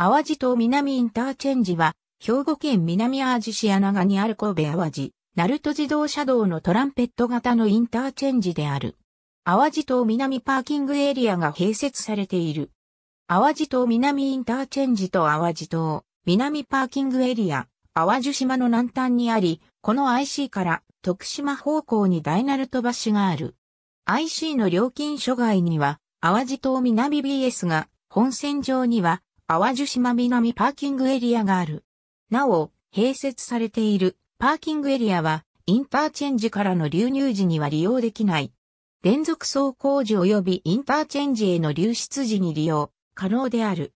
淡路島南インターチェンジは、兵庫県南淡路市穴賀にある神戸淡路、鳴門自動車道のトランペット型のインターチェンジである。淡路島南パーキングエリアが併設されている。淡路島南インターチェンジと淡路島南パーキングエリア、淡路島の南端にあり、この IC から徳島方向に大鳴門橋がある。IC の料金所外には、淡路島南 BS が、本線上には、淡路島南パーキングエリアがある。なお、併設されているパーキングエリアは、インターチェンジからの流入時には利用できない。連続走行時及びインターチェンジへの流出時に利用可能である。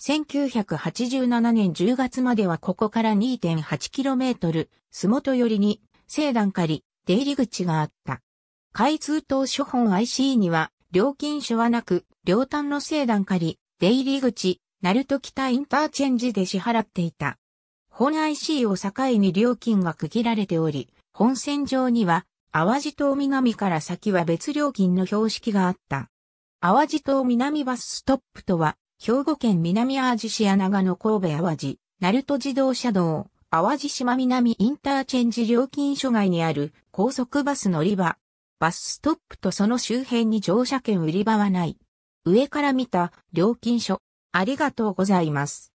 1987年10月まではここから 2.8km、洲本寄りに、西段仮、出入り口があった。開通当初本 IC には、料金所はなく、両端の西段仮、出入り口、鳴門北インターチェンジで支払っていた。本 IC を境に料金が区切られており、本線上には、淡路島南から先は別料金の標識があった。淡路島南バスストップとは、兵庫県南淡路市長野神戸淡路、鳴門自動車道、淡路島南インターチェンジ料金所外にある高速バス乗り場。バスストップとその周辺に乗車券売り場はない。上から見た料金所ありがとうございます。